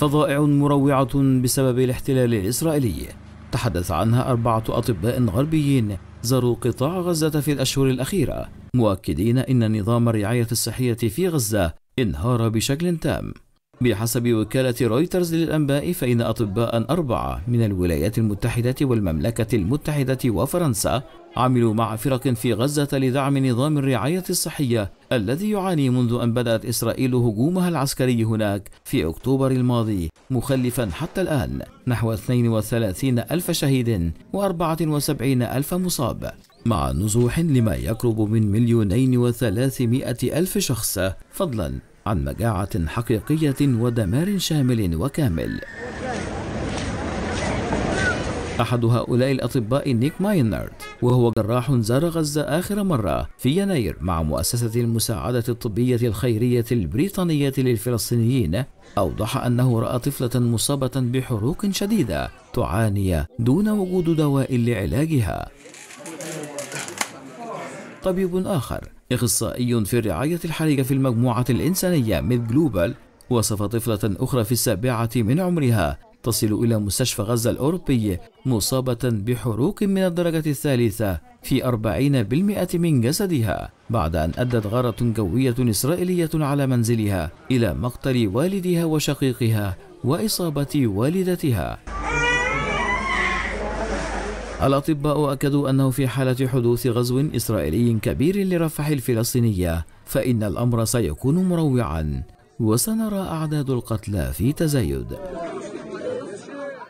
فظائع مروعة بسبب الاحتلال الإسرائيلي تحدث عنها أربعة أطباء غربيين زاروا قطاع غزة في الأشهر الأخيرة مؤكدين أن نظام الرعاية الصحية في غزة انهار بشكل تام بحسب وكالة رويترز للأنباء فإن أطباء أربعة من الولايات المتحدة والمملكة المتحدة وفرنسا عملوا مع فرق في غزة لدعم نظام الرعاية الصحية الذي يعاني منذ أن بدأت إسرائيل هجومها العسكري هناك في أكتوبر الماضي مخلفا حتى الآن نحو 32 ألف شهيد و74 ألف مصاب مع نزوح لما يقرب من مليونين وثلاثمائة ألف شخص فضلا عن مجاعة حقيقية ودمار شامل وكامل أحد هؤلاء الأطباء نيك ماينارد وهو جراح زار غزة آخر مرة في يناير مع مؤسسة المساعدة الطبية الخيرية البريطانية للفلسطينيين أوضح أنه رأى طفلة مصابة بحروق شديدة تعاني دون وجود دواء لعلاجها طبيب آخر إخصائي في الرعاية الحرجة في المجموعة الإنسانية ميد جلوبال وصف طفلة أخرى في السابعة من عمرها تصل إلى مستشفى غزة الأوروبي مصابة بحروق من الدرجة الثالثة في 40% من جسدها بعد أن أدت غارة جوية إسرائيلية على منزلها إلى مقتل والدها وشقيقها وإصابة والدتها الأطباء أكدوا أنه في حالة حدوث غزو إسرائيلي كبير لرفح الفلسطينية فإن الأمر سيكون مروعا وسنرى أعداد القتلى في تزايد